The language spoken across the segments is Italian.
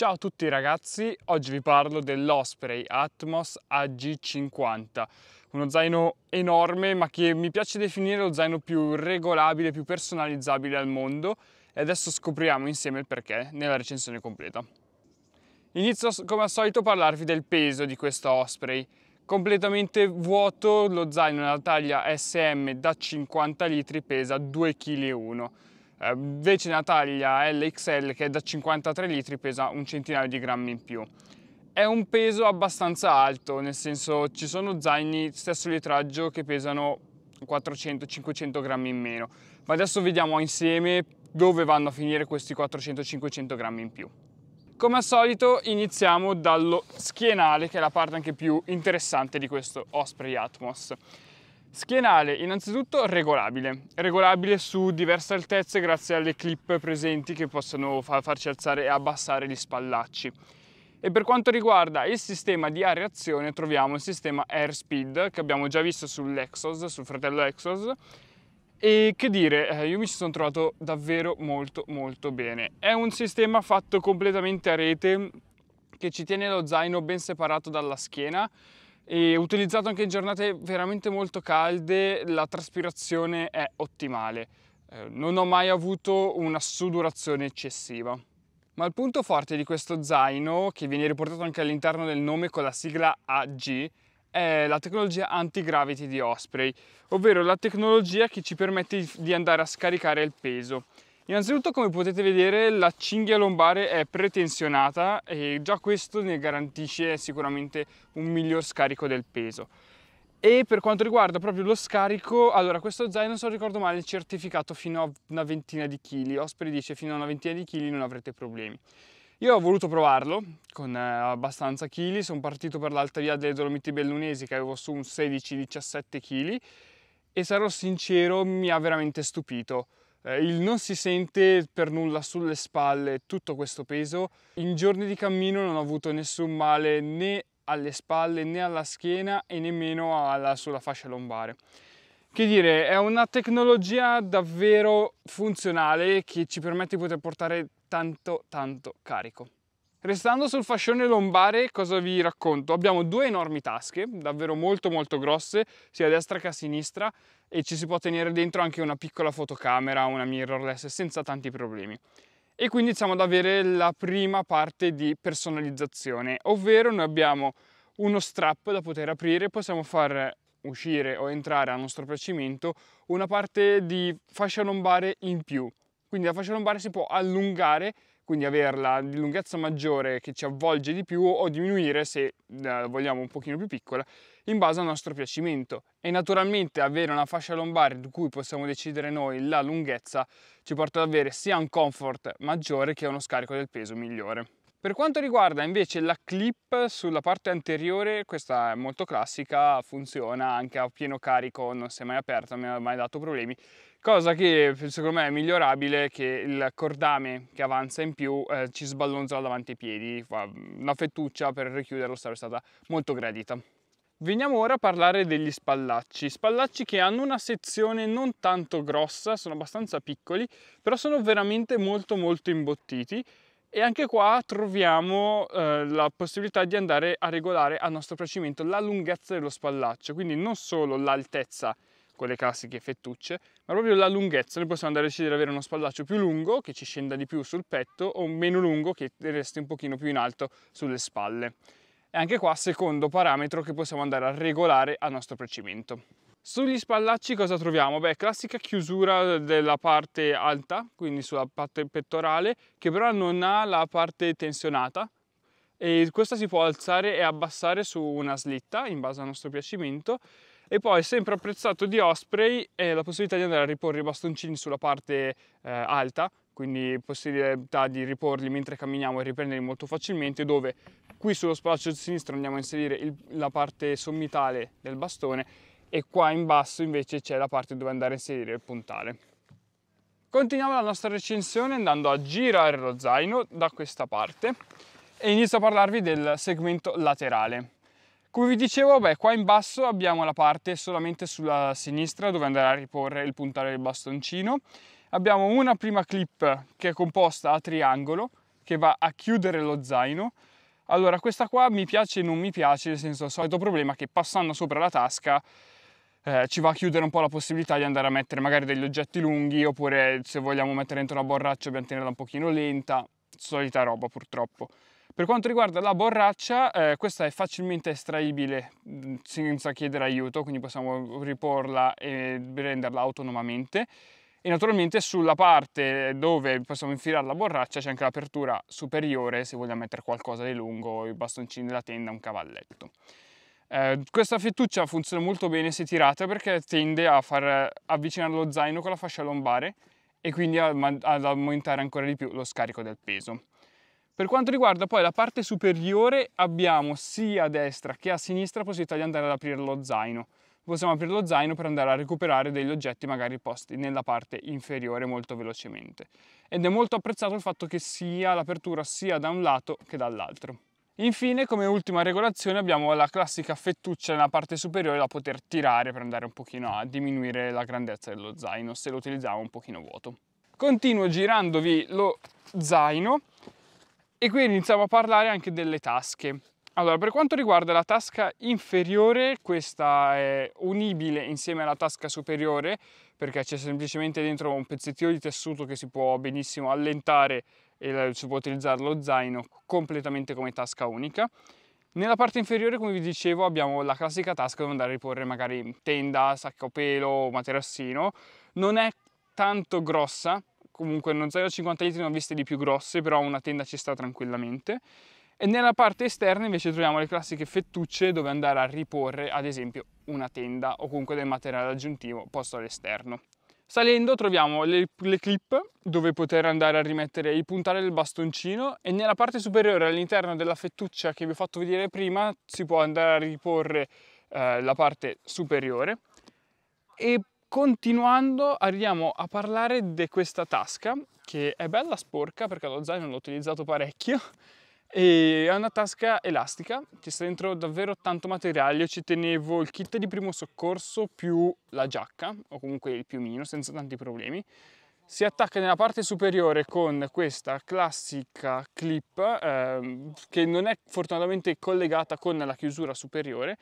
Ciao a tutti ragazzi, oggi vi parlo dell'Osprey Atmos AG50, uno zaino enorme ma che mi piace definire lo zaino più regolabile, più personalizzabile al mondo e adesso scopriamo insieme il perché nella recensione completa. Inizio come al solito a parlarvi del peso di questo Osprey, completamente vuoto, lo zaino nella taglia SM da 50 litri pesa 2,1 kg eh, invece la taglia LXL che è da 53 litri pesa un centinaio di grammi in più. È un peso abbastanza alto, nel senso ci sono zaini stesso litraggio che pesano 400-500 grammi in meno, ma adesso vediamo insieme dove vanno a finire questi 400-500 grammi in più. Come al solito iniziamo dallo schienale che è la parte anche più interessante di questo Osprey Atmos. Schienale innanzitutto regolabile, regolabile su diverse altezze grazie alle clip presenti che possono farci alzare e abbassare gli spallacci. E per quanto riguarda il sistema di aerazione troviamo il sistema Airspeed che abbiamo già visto sull'Exos, sul fratello Exos e che dire, eh, io mi ci sono trovato davvero molto molto bene. È un sistema fatto completamente a rete che ci tiene lo zaino ben separato dalla schiena e utilizzato anche in giornate veramente molto calde la traspirazione è ottimale. Eh, non ho mai avuto una sudurazione eccessiva. Ma il punto forte di questo zaino, che viene riportato anche all'interno del nome con la sigla AG, è la tecnologia anti-gravity di Osprey, ovvero la tecnologia che ci permette di andare a scaricare il peso. Innanzitutto come potete vedere la cinghia lombare è pretensionata e già questo ne garantisce sicuramente un miglior scarico del peso. E per quanto riguarda proprio lo scarico, allora questo zaino, se non ricordo male, è certificato fino a una ventina di chili. Osprey dice fino a una ventina di chili non avrete problemi. Io ho voluto provarlo con eh, abbastanza chili, sono partito per l'alta via delle Dolomiti Bellunesi che avevo su un 16-17 kg e sarò sincero mi ha veramente stupito. Eh, il non si sente per nulla sulle spalle tutto questo peso. In giorni di cammino non ho avuto nessun male né alle spalle né alla schiena e nemmeno alla, sulla fascia lombare. Che dire, è una tecnologia davvero funzionale che ci permette di poter portare tanto tanto carico. Restando sul fascione lombare, cosa vi racconto? Abbiamo due enormi tasche, davvero molto molto grosse, sia a destra che a sinistra, e ci si può tenere dentro anche una piccola fotocamera, una mirrorless, senza tanti problemi. E quindi iniziamo ad avere la prima parte di personalizzazione, ovvero noi abbiamo uno strap da poter aprire, possiamo far uscire o entrare a nostro piacimento una parte di fascia lombare in più. Quindi la fascia lombare si può allungare quindi averla di lunghezza maggiore che ci avvolge di più o diminuire se la eh, vogliamo un pochino più piccola in base al nostro piacimento e naturalmente avere una fascia lombare di cui possiamo decidere noi la lunghezza ci porta ad avere sia un comfort maggiore che uno scarico del peso migliore. Per quanto riguarda invece la clip sulla parte anteriore, questa è molto classica, funziona anche a pieno carico, non si è mai aperta, non mi ha mai dato problemi cosa che secondo me è migliorabile che il cordame che avanza in più eh, ci sballonzola davanti ai piedi, una fettuccia per richiuderlo sarebbe stata molto gradita. Veniamo ora a parlare degli spallacci, spallacci che hanno una sezione non tanto grossa, sono abbastanza piccoli, però sono veramente molto molto imbottiti e anche qua troviamo eh, la possibilità di andare a regolare a nostro piacimento la lunghezza dello spallaccio, quindi non solo l'altezza le classiche fettucce, ma proprio la lunghezza. Noi possiamo andare a decidere di avere uno spallaccio più lungo che ci scenda di più sul petto o meno lungo che resti un pochino più in alto sulle spalle. E anche qua secondo parametro che possiamo andare a regolare a nostro piacimento. Sugli spallacci cosa troviamo? Beh, classica chiusura della parte alta, quindi sulla parte pettorale, che però non ha la parte tensionata, e questa si può alzare e abbassare su una slitta in base al nostro piacimento e poi sempre apprezzato di Osprey è eh, la possibilità di andare a riporre i bastoncini sulla parte eh, alta, quindi possibilità di riporli mentre camminiamo e riprenderli molto facilmente, dove qui sullo spazio sinistro andiamo a inserire il, la parte sommitale del bastone e qua in basso invece c'è la parte dove andare a inserire il puntale. Continuiamo la nostra recensione andando a girare lo zaino da questa parte e inizio a parlarvi del segmento laterale. Come vi dicevo, beh, qua in basso abbiamo la parte solamente sulla sinistra dove andare a riporre il puntale del bastoncino. Abbiamo una prima clip che è composta a triangolo che va a chiudere lo zaino. Allora, questa qua mi piace e non mi piace, nel senso il solito problema che passando sopra la tasca eh, ci va a chiudere un po' la possibilità di andare a mettere magari degli oggetti lunghi oppure se vogliamo mettere dentro una borraccia dobbiamo tenerla un pochino lenta, solita roba purtroppo. Per quanto riguarda la borraccia, eh, questa è facilmente estraibile mm, senza chiedere aiuto, quindi possiamo riporla e renderla autonomamente. E naturalmente sulla parte dove possiamo infilare la borraccia c'è anche l'apertura superiore se vogliamo mettere qualcosa di lungo, i bastoncini della tenda, un cavalletto. Eh, questa fettuccia funziona molto bene se tirata perché tende a far avvicinare lo zaino con la fascia lombare e quindi ad aumentare ancora di più lo scarico del peso. Per quanto riguarda poi la parte superiore abbiamo sia a destra che a sinistra possibilità di andare ad aprire lo zaino. Possiamo aprire lo zaino per andare a recuperare degli oggetti magari posti nella parte inferiore molto velocemente. Ed è molto apprezzato il fatto che sia l'apertura sia da un lato che dall'altro. Infine, come ultima regolazione, abbiamo la classica fettuccia nella parte superiore da poter tirare per andare un pochino a diminuire la grandezza dello zaino se lo utilizziamo un pochino vuoto. Continuo girandovi lo zaino e qui iniziamo a parlare anche delle tasche. Allora, per quanto riguarda la tasca inferiore, questa è unibile insieme alla tasca superiore perché c'è semplicemente dentro un pezzettino di tessuto che si può benissimo allentare e si può utilizzare lo zaino completamente come tasca unica. Nella parte inferiore, come vi dicevo, abbiamo la classica tasca dove andare a riporre magari tenda, sacco a pelo, o materassino. Non è tanto grossa, comunque uno 0,50 litri ne ho viste di più grosse, però una tenda ci sta tranquillamente. E nella parte esterna invece troviamo le classiche fettucce dove andare a riporre ad esempio una tenda o comunque del materiale aggiuntivo posto all'esterno. Salendo troviamo le, le, clip dove poter andare a rimettere i puntali del bastoncino e nella parte superiore all'interno della fettuccia che vi ho fatto vedere prima si può andare a riporre eh, la parte superiore e Continuando arriviamo a parlare di questa tasca che è bella sporca perché lo zaino l'ho utilizzato parecchio e è una tasca elastica, ci sta dentro davvero tanto materiale, io ci tenevo il kit di primo soccorso più la giacca o comunque il piumino senza tanti problemi. Si attacca nella parte superiore con questa classica clip eh, che non è fortunatamente collegata con la chiusura superiore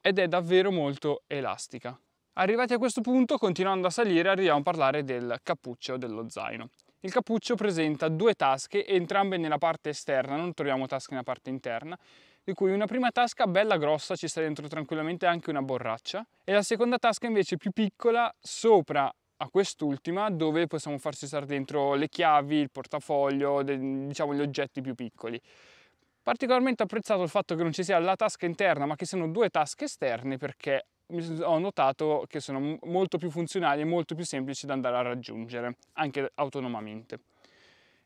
ed è davvero molto elastica. Arrivati a questo punto, continuando a salire, arriviamo a parlare del cappuccio dello zaino. Il cappuccio presenta due tasche, entrambe nella parte esterna, non troviamo tasche nella parte interna, di cui una prima tasca bella grossa ci sta dentro tranquillamente anche una borraccia e la seconda tasca invece più piccola sopra a quest'ultima dove possiamo farci stare dentro le chiavi, il portafoglio, diciamo gli oggetti più piccoli. Particolarmente apprezzato il fatto che non ci sia la tasca interna ma che siano due tasche esterne perché ho notato che sono molto più funzionali e molto più semplici da andare a raggiungere, anche autonomamente.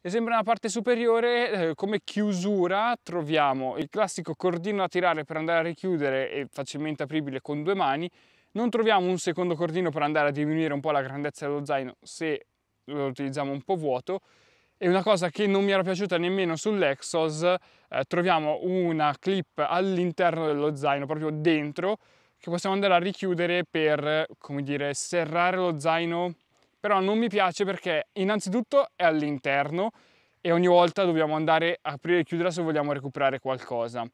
E sembra una parte superiore, eh, come chiusura troviamo il classico cordino da tirare per andare a richiudere e facilmente apribile con due mani, non troviamo un secondo cordino per andare a diminuire un po' la grandezza dello zaino se lo utilizziamo un po' vuoto, e una cosa che non mi era piaciuta nemmeno sull'Exos, eh, troviamo una clip all'interno dello zaino, proprio dentro, che possiamo andare a richiudere per, come dire, serrare lo zaino, però non mi piace perché innanzitutto è all'interno e ogni volta dobbiamo andare a aprire e chiudere se vogliamo recuperare qualcosa.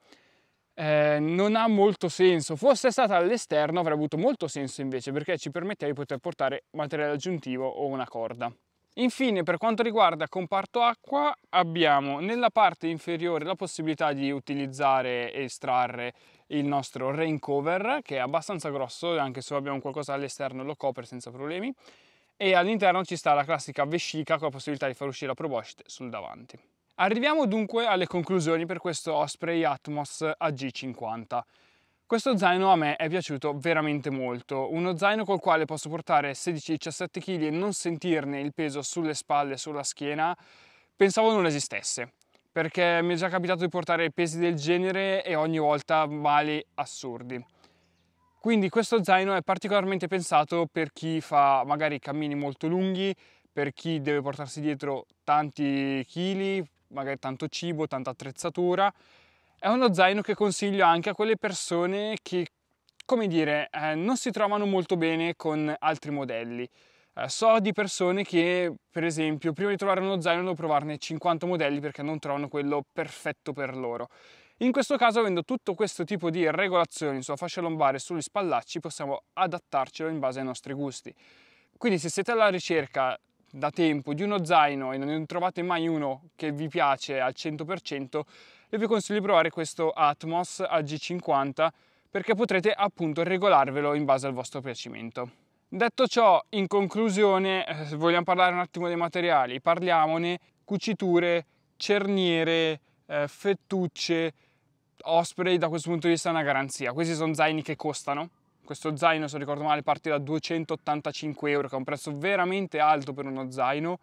Eh, non ha molto senso. Fosse stata all'esterno avrebbe avuto molto senso invece perché ci permetteva di poter portare materiale aggiuntivo o una corda. Infine per quanto riguarda comparto acqua abbiamo nella parte inferiore la possibilità di utilizzare e estrarre il nostro rain cover che è abbastanza grosso anche se abbiamo qualcosa all'esterno lo copre senza problemi e all'interno ci sta la classica vescica con la possibilità di far uscire la proboscide sul davanti. Arriviamo dunque alle conclusioni per questo Osprey Atmos AG50. Questo zaino a me è piaciuto veramente molto, uno zaino col quale posso portare 16-17 kg e non sentirne il peso sulle spalle, sulla schiena, pensavo non esistesse perché mi è già capitato di portare pesi del genere e ogni volta mali assurdi. Quindi questo zaino è particolarmente pensato per chi fa magari cammini molto lunghi, per chi deve portarsi dietro tanti chili, magari tanto cibo, tanta attrezzatura è uno zaino che consiglio anche a quelle persone che, come dire, eh, non si trovano molto bene con altri modelli. Eh, so di persone che, per esempio, prima di trovare uno zaino devono provarne 50 modelli perché non trovano quello perfetto per loro. In questo caso, avendo tutto questo tipo di regolazioni sulla fascia lombare e sugli spallacci, possiamo adattarcelo in base ai nostri gusti. Quindi se siete alla ricerca da tempo di uno zaino e non ne trovate mai uno che vi piace al 100%, io vi consiglio di provare questo Atmos AG50 perché potrete appunto regolarvelo in base al vostro piacimento. Detto ciò, in conclusione, eh, vogliamo parlare un attimo dei materiali, parliamone cuciture, cerniere, eh, fettucce, Osprey da questo punto di vista è una garanzia. Questi sono zaini che costano. Questo zaino, se ricordo male, parte da 285 euro, che è un prezzo veramente alto per uno zaino,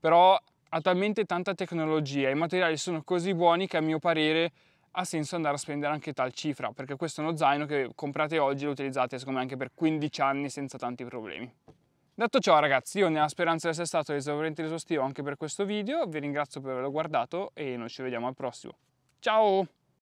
però ha talmente tanta tecnologia, i materiali sono così buoni che a mio parere ha senso andare a spendere anche tal cifra, perché questo è uno zaino che comprate oggi e lo utilizzate secondo me anche per 15 anni senza tanti problemi. Detto ciò ragazzi, io nella speranza di essere stato esauriente esaustivo anche per questo video, vi ringrazio per averlo guardato e noi ci vediamo al prossimo. Ciao!